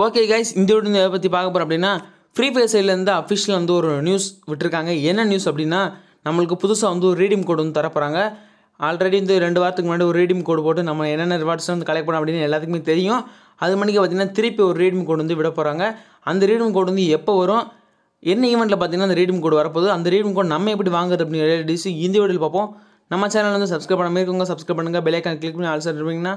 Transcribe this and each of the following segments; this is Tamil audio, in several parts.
ஓகே கைஸ் இந்த வீடியோ எதை பற்றி பார்க்க போகிறோம் அப்படின்னா ஃப்ரீ ஃபயர் சைட்லேருந்து அஃபிஷியல் வந்து ஒரு நியூஸ் விட்டுருக்காங்க என்ன நியூஸ் அப்படின்னா நம்மளுக்கு புதுசாக வந்து ஒரு ரீடிம் கோடு வந்து தரப்போகிறாங்க ஆல்ரெடி வந்து ரெண்டு வாரத்துக்கு முன்னாடி ஒரு ரீடிம் கோடு போட்டு நம்ம என்னென்ன ரிவார்ட்ஸ் வந்து கலெக்ட் பண்ணோம் அப்படின்னு எல்லாத்துக்குமே தெரியும் அது மணிக்கு பார்த்திங்கன்னா திருப்பி ஒரு ரீடிம் கோடு வந்து விட போகிறாங்க அந்த ரீடிம் கோடு வந்து எப்போ வரும் என்ன ஈவெண்ட்டில் பார்த்திங்கன்னா அந்த ரீடிம் கோடு வரப்போது அந்த ரீடிம் கோடு நம்ம எப்படி வாங்குறது அப்படின்னு டிசி இந்த வீடியோவில் பார்ப்போம் நம்ம சேனல் வந்து சப்ஸ்கிரைப் பண்ண இருக்கவங்க சப்ஸ்கிரைப் பண்ணுங்கள் பெல் ஐக்கான் கிளிக் பண்ணி ஆல்சர் இருப்பீங்கன்னா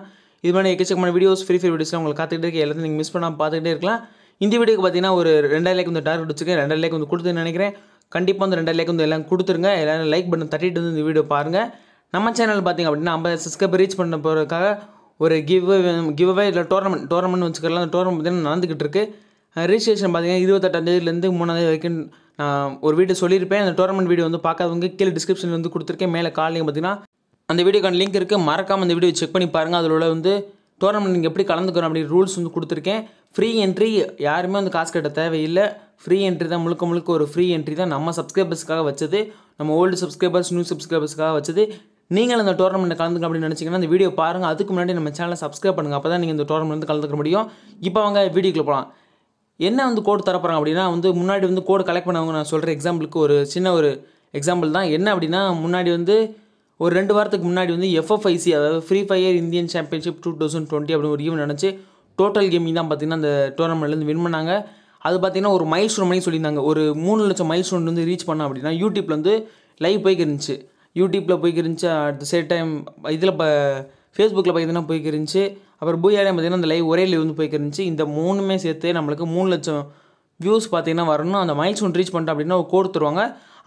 இது மாதிரி எக்கச்சக்கமான வீடியோஸ் ஃப்ரீ ஃபயர் வீடியோஸ் உங்களுக்கு காத்துக்கிட்டே இருக்க எல்லாத்தையும் நீங்கள் மிஸ் பண்ணாமல் பார்த்துக்கிட்டே இருக்கலாம் இந்த வீடியோக்கு பார்த்தீங்கன்னா ஒரு ரெண்டாயிரம் லைக் வந்து டார்கெட் வச்சுருக்கேன் ரெண்டாயிரம் லைக் வந்து கொடுத்துன்னு நினைக்கிறேன் கண்டிப்பாக அந்த ரெண்டாயிரம் லைக் வந்து எல்லாம் கொடுத்துருங்க எல்லாரும் லைக் பண்ணி தட்டிட்டு வந்து இந்த வீடியோ பாருங்கள் நம்ம சேனல் பார்த்திங்க அப்படின்னா ஐம்பது சப்ஸ்கிரைபர் ரீச் பண்ண போகிறதுக்காக ஒரு கிவ் கிவ் அவே இல்லை டோர்னமெண்ட் டோர்னமெண்ட் வச்சுக்கலாம் அந்த டோர்னமெண்ட் பார்த்தீங்கன்னா நடந்துக்கிட்டு இருக்குது ரிஜிஸ்ட்ரேஷன் பார்த்தீங்கன்னா இருபத்தெட்டாந்தேதியிலேருந்து மூணாந்தேதி வரைக்கும் நான் ஒரு வீடியோ சொல்லியிருப்பேன் அந்த டோர்னமெண்ட் வீடியோ வந்து பார்க்காதவங்க கீழே டிஸ்கிரிப்ஷனில் வந்து கொடுத்துருக்கேன் மேலே காலையில் பார்த்தீங்கன்னா அந்த வீடியோக்கான லிங்க் இருக்குது மறக்காமல் அந்த வீடியோ செக் பண்ணி பாருங்கள் அதில் உள்ள வந்து டோர்னமெண்ட் நீங்கள் எப்படி கலந்துக்கணும் அப்படி ரூல்ஸ் வந்து கொடுத்துருக்கேன் ஃப்ரீ என்ட்ரி யாருமே வந்து காசு கட்ட தேவையில்லை ஃப்ரீ என்ட்ரி தான் முழுக்க முழுக்க ஒரு ஃப்ரீ என்ட்ரி தான் நம்ம சப்ஸ்கிரைபர்ஸ்க்காக வச்சது நம்ம ஓல்டு சப்ஸ்கிரைபர்ஸ் நியூ சப்ஸ்கிரைபர்ஸ்க்காக வச்சது நீங்கள் அந்த டோர்னமெண்ட் கலந்துக்க அப்படின்னு நினச்சிங்கன்னா அந்த வீடியோ பாருங்கள் அதுக்கு முன்னாடி நம்ம சேனலை சப்ஸ்கிரைப் பண்ணுங்கள் அப்போ தான் நீங்கள் இந்த டோர்னமெண்ட் வந்து கலந்துக்க முடியும் இப்போ அவங்க வீடியோக்குள்ள போகலாம் என்ன வந்து கோடு தரப்போகிறாங்க அப்படின்னா வந்து முன்னாடி வந்து கோடு கலெக்ட் பண்ணவங்க நான் சொல்கிற எக்ஸாம்பிளுக்கு ஒரு சின்ன ஒரு எக்ஸாம்பிள் தான் என்ன அப்படின்னா முன்னாடி வந்து ஒரு ரெண்டு வாரத்துக்கு முன்னாடி வந்து எஃப்எஃப்ஐசி அதாவது Free Fire Indian championship two thousand twenty அப்படின்னு ஒரு ஈவெண்ட் நினச்சி டோட்டல் கேமிங் தான் பார்த்திங்கன்னா அந்த டோர்னமெண்ட்லேருந்து வின் பண்ணாங்க அது பார்த்திங்கன்னா ஒரு மைல் ஸ்டோன் பண்ணி சொல்லியிருந்தாங்க ஒரு மூணு லட்சம் மைல் ஸ்டோன் வந்து ரீச் பண்ணோம் அப்படின்னா யூடியூப்லேருந்து வந்து லைவ் போய்க்கிருந்துச்சு யூடியூப்பில் போய்க்கிருந்துச்சு அட் த சேம் டைம் இதில் இப்போ ஃபேஸ்புக்கில் பார்த்தீங்கன்னா போய்க்கிருந்துச்சு அப்புறம் பூயாலே பார்த்திங்கன்னா அந்த லைவ் ஒரே லைவ் வந்து போய்க்கிருந்துச்சு இந்த மூணுமே சேர்த்து நம்மளுக்கு மூணு லட்சம் வியூஸ் பார்த்திங்கன்னா வரணும் அந்த மைல்ஸ் ஒன் ரீச் பண்ணிட்டோம் அப்படின்னா ஒரு கோடு தருவாங்க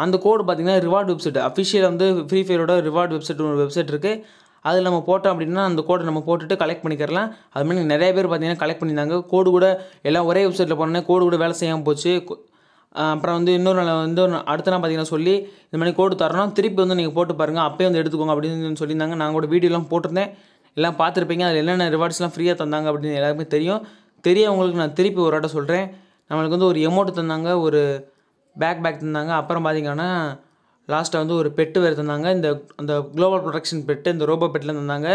அந்த கோடு பார்த்திங்கன்னா ரிவார்டு வெப்சைட் அஃபிஷியல் வந்து ஃப்ரீ ஃபயரோட ரிவார்டு வெப்சைட் ஒரு வெப்சைட் இருக்குது அதில் நம்ம போட்டோம் அப்படின்னா அந்த கோடை நம்ம போட்டுட்டு கலெக்ட் பண்ணிக்கிறலாம் அது மாதிரி நிறைய பேர் பார்த்திங்கன்னா கலெக்ட் பண்ணியிருந்தாங்க கோடு கூட எல்லாம் ஒரே வெப்சைட்டில் போனோன்னே கோடு கூட வேலை செய்யாமல் போச்சு அப்புறம் வந்து இன்னொரு நாள் வந்து அடுத்த நாள் பார்த்தீங்கன்னா சொல்லி இந்த மாதிரி கோடு தரணும் திருப்பி வந்து நீங்கள் போட்டு பாருங்கள் அப்போயே வந்து எடுத்துக்கோங்க அப்படின்னு சொல்லியிருந்தாங்க நாங்கள் கூட வீடியோலாம் போட்டிருந்தேன் எல்லாம் பார்த்துருப்பீங்க அதில் என்னென்ன ரிவார்ட்ஸ்லாம் ஃப்ரீயாக தந்தாங்க அப்படின்னு எல்லாருமே தெரியும் தெரியவங்களுக்கு நான் திருப்பி ஒரு வாட்ட சொல்கிறேன் நம்மளுக்கு வந்து ஒரு எமோட் தந்தாங்க ஒரு பேக் பேக் தந்தாங்க அப்புறம் பார்த்தீங்கன்னா லாஸ்ட்டாக வந்து ஒரு பெட்டு வேறு தந்தாங்க இந்த அந்த குளோபல் ப்ரொடக்ஷன் பெட்டு இந்த ரோபோ பெட்டில் தந்தாங்க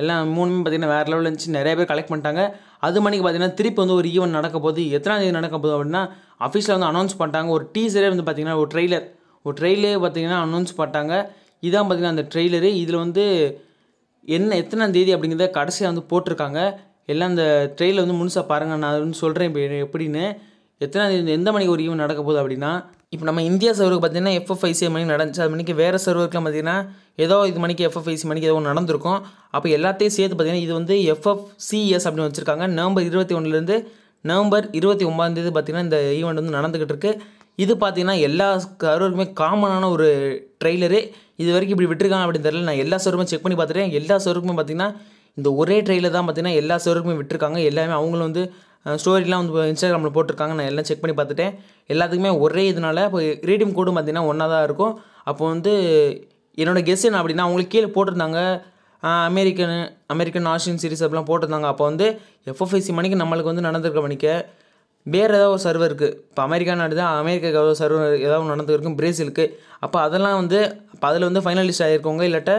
எல்லாம் மூணுமே பார்த்திங்கன்னா வேறு லெவலில் இருந்துச்சு நிறைய பேர் கலெக்ட் பண்ணிட்டாங்க அது மணிக்கு பார்த்திங்கன்னா திருப்பி வந்து ஒரு ஈவெண்ட் நடக்க போது எத்தனாம் தேதி நடக்க போது அப்படின்னா அஃபீஸில் வந்து அனௌன்ஸ் பண்ணிட்டாங்க ஒரு டீசரே வந்து பார்த்திங்கன்னா ஒரு ட்ரெய்லர் ஒரு ட்ரெயிலே பார்த்திங்கன்னா அனௌன்ஸ் பண்ணிட்டாங்க இதான் பார்த்திங்கன்னா அந்த ட்ரெய்லரு இதில் வந்து என்ன எத்தனாம் தேதி அப்படிங்கிறத கடைசியாக வந்து போட்டிருக்காங்க எல்லாம் அந்த ட்ரெயிலில் வந்து முழுசாக பாருங்கள் நான் சொல்கிறேன் இப்போ எப்படின்னு எத்தனை எந்த மணிக்கு ஒரு ஈவெண்ட் நடக்க போகுது அப்படின்னா இப்போ நம்ம இந்தியா சர்வருக்கு பார்த்தீங்கன்னா எஃப்எஃப்ஐசி மணிக்கு நடந்துச்சு அது மணிக்கு வேறு சர்வருக்குலாம் பார்த்தீங்கன்னா ஏதோ இது மணிக்கு எஃப்எஃப்ஐசி மணிக்கு ஏதோ ஒன்று நடந்திருக்கும் அப்போ எல்லாத்தையும் சேர்த்து பார்த்தீங்கன்னா இது வந்து எஃப்எஃப்சிஎஸ் அப்படின்னு வச்சுருக்காங்க நவம்பர் இருபத்தி ஒன்றுலேருந்து நவம்பர் இருபத்தி ஒம்பதாந்தேதி பார்த்திங்கன்னா இந்த ஈவெண்ட் வந்து நடந்துக்கிட்டு இருக்குது இது பார்த்திங்கன்னா எல்லா சர்வருக்குமே காமனான ஒரு ட்ரெய்லரு இது வரைக்கும் இப்படி விட்டுருக்காங்க அப்படின்னு தெரியல நான் எல்லா சர்வருமே செக் பண்ணி பார்த்துட்டேன் எல்லா சர்வருக்குமே பார்த்திங்கன்னா இந்த ஒரே ட்ரெயிலில் தான் பார்த்திங்கன்னா எல்லா சர்வருக்குமே விட்டுருக்காங்க எல்லாமே அவங்களும் வந்து ஸ்டோரிலாம் வந்து இன்ஸ்டாகிராமில் போட்டிருக்காங்க நான் எல்லாம் செக் பண்ணி பார்த்துட்டேன் எல்லாத்துக்குமே ஒரே இதனால் இப்போ ரீடிம் கோடும் பார்த்திங்கன்னா ஒன்றா தான் இருக்கும் அப்போ வந்து என்னோடய கெஸ் என்ன அப்படின்னா அவங்களுக்கு கீழே போட்டிருந்தாங்க அமெரிக்கன் அமெரிக்கன் ஆஷியன் சீரிஸ் அப்படிலாம் போட்டிருந்தாங்க அப்போ வந்து எஃப்எஃப்ஐசி மணிக்கு நம்மளுக்கு வந்து நடந்திருக்க மணிக்கு வேறு ஏதாவது ஒரு சர்வர் இருக்குது இப்போ அமெரிக்கா நாடு தான் அமெரிக்காவுக்கு ஏதாவது சர்வர் ஏதாவது நடந்துருக்கும் பிரேசிலுக்கு அப்போ அதெல்லாம் வந்து அப்போ அதில் வந்து ஃபைனலிஸ்ட் ஆகியிருக்கவங்க இல்லாட்ட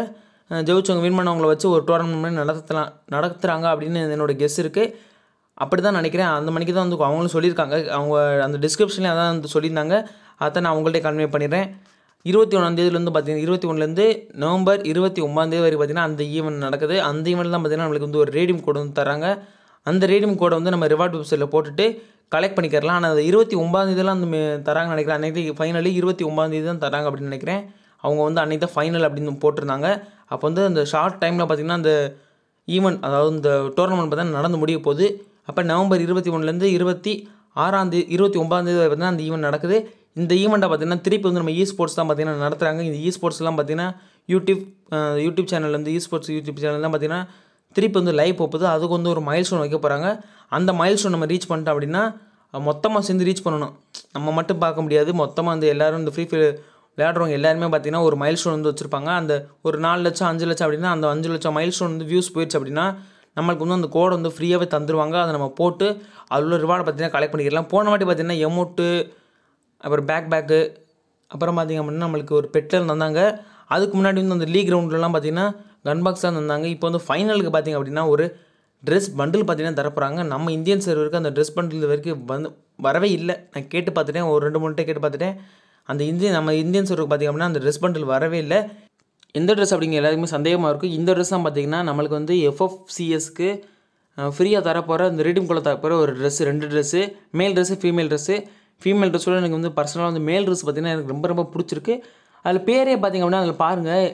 ஜெயிச்சவங்க வின் பண்ணவங்களை வச்சு ஒரு டோர்னமெண்ட் நடத்தலாம் நடத்துகிறாங்க அப்படின்னு என்னோடய கெஸ் இருக்குது அப்படி தான் நினைக்கிறேன் அந்த மணிக்கு தான் வந்து அவங்களும் சொல்லியிருக்காங்க அவங்க அந்த டிஸ்கிரிப்ஷனில் அதான் வந்து சொல்லியிருந்தாங்க அதை நான் அவங்கள்ட்ட கன்வே பண்ணிடுறேன் இருபத்தி ஒன்றாந்தேதிலேருந்து பார்த்தீங்கன்னா இருபத்தி ஒன்றுலேருந்து நவம்பர் இருபத்தி ஒம்பதாந்தேதி வரைக்கும் பார்த்திங்கன்னா அந்த ஈவெண்ட் நடக்குது அந்த தான் பார்த்திங்கன்னா நம்மளுக்கு வந்து ஒரு ரேடியம் கோடு வந்து தராங்க அந்த ரேடியம் கோடை வந்து நம்ம ரிவார்ட் வெப்சைட்டில் போட்டுட்டு கலெக்ட் பண்ணிக்கிறலாம் ஆனால் அது இருபத்தி ஒம்பதாந்தேதிலாம் அந்த தராங்கன்னு நினைக்கிறேன் அன்றைக்கி ஃபைனலி இருபத்தி ஒம்பதாந்தேதி தான் தராங்க அப்படின்னு நினைக்கிறேன் அவங்க வந்து அன்றைக்கி தான் ஃபைனல் அப்படின்னு போட்டிருந்தாங்க அப்போ வந்து அந்த ஷார்ட் டைமில் பார்த்திங்கன்னா அந்த ஈவெண்ட் அதாவது இந்த டோர்னமெண்ட் பார்த்தீங்கன்னா நடந்து முடிய போகுது அப்போ நவம்பர் இருபத்தி ஒன்றுலேருந்து இருபத்தி ஆறாந்தே இருபத்தி ஒம்பதாந்தேதி பார்த்திங்கன்னா அந்த ஈவெண்ட் நடக்குது இந்த ஈவெண்ட்டை பார்த்தீங்கன்னா திருப்பி வந்து நம்ம இ ஸ்போர்ட்ஸ் தான் பார்த்தீங்கன்னா நடத்துகிறாங்க இந்த இ ஸ்போர்ட்ஸ்லாம் பார்த்தீங்கன்னா யூடியூப் யூடியூப் சேனல்லேருந்து இ ஸ்போர்ட்ஸ் யூடியூப் சேனல்லாம் பார்த்தீங்கன்னா திருப்பி வந்து லைவ் போகுது அதுக்கு வந்து ஒரு மைல் ஸ்டோன் வைக்க போகிறாங்க அந்த மைல் ஸ்டோன் நம்ம ரீச் பண்ணிட்டோம் அப்படின்னா மொத்தமாக சேர்ந்து ரீச் பண்ணணும் நம்ம மட்டும் பார்க்க முடியாது மொத்தமாக வந்து எல்லோரும் இந்த ஃப்ரீ ஃபயர் விளையாடுறவங்க எல்லாருமே பார்த்தீங்கன்னா ஒரு மைல் ஸ்டோன் வந்து வச்சுருப்பாங்க அந்த ஒரு நாலு லட்சம் அஞ்சு லட்சம் அப்படின்னா அந்த அஞ்சு லட்சம் மைல் ஸ்டோன் வந்து வியூஸ் போயிடுச்சு அப்படின்னா நம்மளுக்கு வந்து அந்த கோடை வந்து ஃப்ரீயாகவே தந்துடுவாங்க அதை நம்ம போட்டு அதில் உள்ள ரிவார்டை பார்த்தீங்கன்னா கலெக்ட் பண்ணிக்கலாம் போன வாட்டி பார்த்திங்கன்னா எமோட்டு அப்புறம் பேக் பேக்கு அப்புறம் பார்த்திங்க அப்படின்னா நம்மளுக்கு ஒரு பெட்டர் தந்தாங்க அதுக்கு முன்னாடி வந்து அந்த லீக் கிரவுண்ட்லலாம் பார்த்திங்கன்னா கன் பாக்ஸ் தான் தந்தாங்க இப்போ வந்து ஃபைனலுக்கு பார்த்திங்க அப்படின்னா ஒரு ட்ரெஸ் பண்டில் பார்த்தீங்கன்னா தரப்போகிறாங்க நம்ம இந்தியன் சர்வருக்கு அந்த ட்ரெஸ் பண்டில் வரைக்கும் வந்து வரவே இல்லை நான் கேட்டு பார்த்துட்டேன் ஒரு ரெண்டு மூணு கேட்டு பார்த்துட்டேன் அந்த இந்தியன் நம்ம இந்தியன் சர்வருக்கு பார்த்திங்க அப்படின்னா அந்த ட்ரெஸ் பண்டில் வரவே இல்லை எந்த ட்ரெஸ் அப்படிங்கிற எல்லாருக்குமே சந்தேகமாக இருக்கும் இந்த ட்ரெஸ் தான் பார்த்திங்கன்னா நம்மளுக்கு வந்து எஃப்எஃப்சிஎஸ்க்கு ஃப்ரீயாக தரப்போகிற அந்த ரீடிம் குள்ள தரப்போகிற ஒரு ட்ரெஸ்ஸு ரெண்டு ட்ரெஸ்ஸு மேல் ட்ரெஸ்ஸு ஃபீமேல் ட்ரெஸ்ஸு ஃபீமேல் ட்ரெஸ்ஸோட எனக்கு வந்து பர்சனலாக வந்து மேல் ட்ரெஸ் பார்த்திங்கன்னா எனக்கு ரொம்ப ரொம்ப பிடிச்சிருக்கு அதில் பேரே பார்த்திங்க அப்படின்னா அதில் பாருங்கள்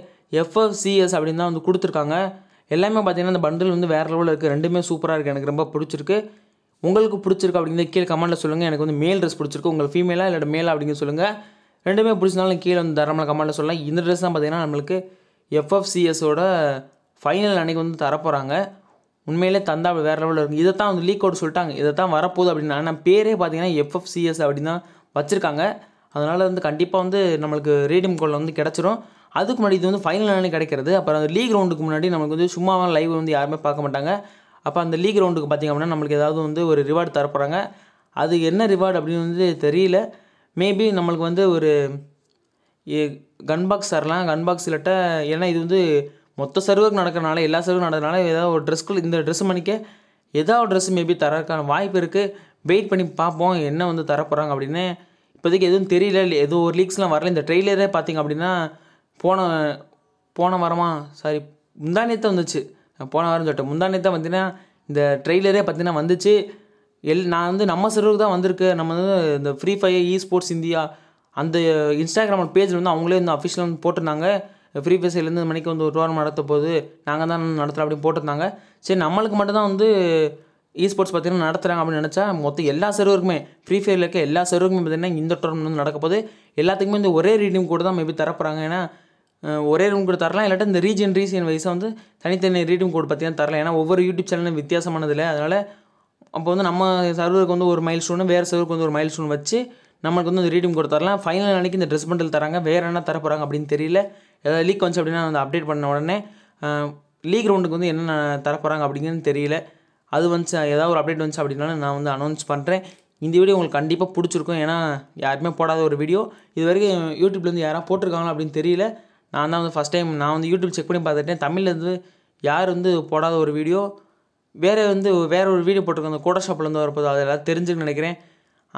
எஃப்எஃப்சிஎஸ் அப்படின்னு தான் வந்து கொடுத்துருக்காங்க எல்லாமே பார்த்திங்கன்னா அந்த பண்டில் வந்து வேறு லெவலில் இருக்குது ரெண்டுமே சூப்பராக இருக்குது எனக்கு ரொம்ப பிடிச்சிருக்கு உங்களுக்கு பிடிச்சிருக்கு அப்படிங்கிறத கீழே கமெண்ட்டில் சொல்லுங்கள் எனக்கு வந்து மேல் ட்ரெஸ் பிடிச்சிருக்கு உங்களுக்கு ஃபீமேலாக இல்லை மேலாக அப்படிங்கிற சொல்லுங்கள் ரெண்டுமே பிடிச்சினாலும் கீழே வந்து தரமான கமெண்ட்டில் சொல்லலாம் இந்த ட்ரெஸ் தான் பார்த்திங்கன்னா நம்மளுக்கு எஃப்எஃப்சிஎஸோட ஃபைனல் அன்றைக்கி வந்து தரப்போகிறாங்க உண்மையிலே தந்தா வேறு லெவலில் இருக்குது இதை தான் வந்து லீக் அவுட் சொல்லிட்டாங்க இதை தான் வரப்போகுது அப்படின்னு நான் பேரே பார்த்தீங்கன்னா எஃப்எஃப்சிஎஸ் அப்படின்னு தான் வச்சுருக்காங்க அதனால் வந்து கண்டிப்பாக வந்து நம்மளுக்கு ரீடிம் கோலில் வந்து கிடச்சிரும் அதுக்கு முன்னாடி இது வந்து ஃபைனல் நாளே கிடைக்கிறது அப்புறம் அந்த லீக் ரவுண்டுக்கு முன்னாடி நமக்கு வந்து சும்மாவாக லைவ் வந்து யாருமே பார்க்க மாட்டாங்க அப்போ அந்த லீக் ரவுண்டுக்கு பார்த்திங்க அப்படின்னா நம்மளுக்கு ஏதாவது வந்து ஒரு ரிவார்டு தரப்போகிறாங்க அது என்ன ரிவார்டு அப்படின்னு வந்து தெரியல மேபி நம்மளுக்கு வந்து ஒரு கன் பாக்ஸ் தரலாம் கன் பாக்ஸ் இல்லாட்ட ஏன்னா இது வந்து மொத்த சர்வருக்கு நடக்கிறனால எல்லா சர்வரும் நடக்கிறனால ஏதாவது ஒரு ட்ரெஸ்க்குள் இந்த ட்ரெஸ் மணிக்க ஏதாவது ட்ரெஸ் மேபி தரக்கான வாய்ப்பு இருக்குது வெயிட் பண்ணி பார்ப்போம் என்ன வந்து தரப்போகிறாங்க அப்படின்னு இப்போதைக்கு எதுவும் தெரியல எதுவும் ஒரு லீக்ஸ்லாம் வரல இந்த ட்ரெய்லரே பார்த்திங்க அப்படின்னா போன போன வாரமா சாரி முந்தானே தான் வந்துச்சு போன வாரம் சொல்லிட்டேன் முந்தானே தான் பார்த்தீங்கன்னா இந்த ட்ரெய்லரே பார்த்தீங்கன்னா வந்துச்சு எல் நான் வந்து நம்ம சிறுவருக்கு தான் வந்திருக்கு நம்ம வந்து இந்த Free Fire esports India அந்த இன்ஸ்டாகிராம் பேஜில் வந்து அவங்களே வந்து அஃபிஷியல் வந்து போட்டிருந்தாங்க ஃப்ரீ ஃபயர் சைட்லேருந்து மணிக்கு வந்து ஒரு டோர்னம் நடத்த போது நாங்கள் தான் நடத்துகிறோம் அப்படின்னு போட்டிருந்தாங்க சரி நம்மளுக்கு மட்டும்தான் வந்து இ ஸ்போர்ட்ஸ் பார்த்தீங்கன்னா நடத்துகிறாங்க அப்படின்னு நினச்சா மொத்தம் எல்லா சிறுவருக்குமே ஃப்ரீ ஃபயரில் இருக்க எல்லா சிறுவருக்குமே பார்த்திங்கன்னா இந்த டோர்னமெண்ட் வந்து நடக்க போது எல்லாத்துக்குமே இந்த ஒரே ரீடிங் கூட தான் மேபி தரப்போகிறாங்க ஏன்னா ஒரே ரூம் கூட தரலாம் இல்லாட்டி இந்த ரீஜன் ரீசன் வைஸாக வந்து தனித்தனி ரீடிங் கோட் பார்த்தீங்கன்னா தரலாம் ஏன்னா ஒவ்வொரு யூடியூப் சேனலும் வித்தியாசமானதில்லை அதனால் அப்போ வந்து நம்ம சர்வருக்கு வந்து ஒரு மைல் ஸ்டோனு வேறு சர்வருக்கு வந்து ஒரு மைல் ஸ்டோன் வச்சு நம்மளுக்கு வந்து ரீடிங் ரீடீம் ஃபைனல் அன்றைக்கி இந்த ட்ரெஸ் பண்டில் தராங்க வேறு என்ன தர போகிறாங்க அப்படின்னு தெரியல ஏதாவது லீக் வந்துச்சு அப்படின்னா வந்து அப்டேட் பண்ண உடனே லீக் ரவுண்டுக்கு வந்து என்னென்ன தர போகிறாங்க அப்படிங்கிறது தெரியல அது வந்துச்சு ஏதாவது ஒரு அப்டேட் வந்துச்சு அப்படின்னாலும் நான் வந்து அனௌன்ஸ் பண்ணுறேன் இந்த வீடியோ உங்களுக்கு கண்டிப்பாக பிடிச்சிருக்கும் ஏன்னா யாருமே போடாத ஒரு வீடியோ இது வரைக்கும் யூடியூப்லேருந்து யாராவது போட்டிருக்காங்களா அப்படின்னு தெரியல நான் தான் வந்து ஃபஸ்ட் டைம் நான் வந்து யூடியூப் செக் பண்ணி பார்த்துட்டேன் தமிழ்லேருந்து யார் வந்து போடாத ஒரு வீடியோ வேறு வந்து வேறு ஒரு வீடியோ போட்டிருக்கோம் அந்த ஷாப்பில் ஷாப்லேருந்து வரப்போது அதை எல்லாம் தெரிஞ்சுன்னு நினைக்கிறேன்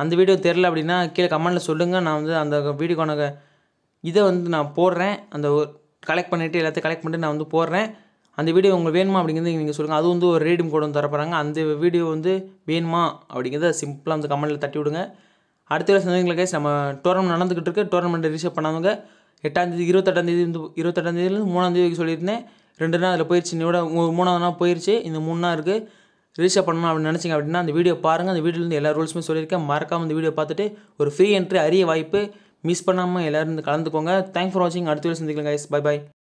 அந்த வீடியோ தெரில அப்படின்னா கீழே கமெண்ட்டில் சொல்லுங்கள் நான் வந்து அந்த வீடியோக்கான இதை வந்து நான் போடுறேன் அந்த கலெக்ட் பண்ணிவிட்டு எல்லாத்தையும் கலெக்ட் பண்ணிட்டு நான் வந்து போடுறேன் அந்த வீடியோ உங்களுக்கு வேணுமா அப்படிங்கிறது நீங்கள் சொல்லுங்கள் அது வந்து ஒரு ரீடிங் கோடு வந்து தரப்போகிறாங்க அந்த வீடியோ வந்து வேணுமா அப்படிங்கிறத சிம்பிளாக அந்த கமெண்ட்டில் தட்டி விடுங்க அடுத்த வேலை சந்தேகங்களை கேஸ் நம்ம டோர்னமெண்ட் நடந்துக்கிட்டு இருக்கு டோர்னமெண்ட் ரிசீவ் பண்ணாதவங்க எட்டாந்தேதி இருபத்தெட்டாந்தேதி இருந்து இருபத்தெட்டாந்தேதியிலேருந்து மூணாந்தேதிக்கு சொல்லியிருந்தேன் ரெண்டு நாள் அதில் போயிடுச்சு விட மூணாவது நாள் போயிடுச்சு இந்த மூணு நாள் இருக்குது ரிலீஸாக பண்ணணும் அப்படின்னு நினச்சிங்க அப்படின்னா அந்த வீடியோ பாருங்கள் அந்த வீடியோலேருந்து எல்லா ரூல்ஸுமே சொல்லியிருக்கேன் மறக்காமல் இந்த வீடியோ பார்த்துட்டு ஒரு ஃப்ரீ என்ட்ரி அரிய வாய்ப்பு மிஸ் பண்ணாமல் எல்லோரும் கலந்துக்கோங்க தேங்க்ஸ் ஃபார் வாட்சிங் அடுத்த வீடியோ சந்திக்கலாம் கைஸ் பை பாய்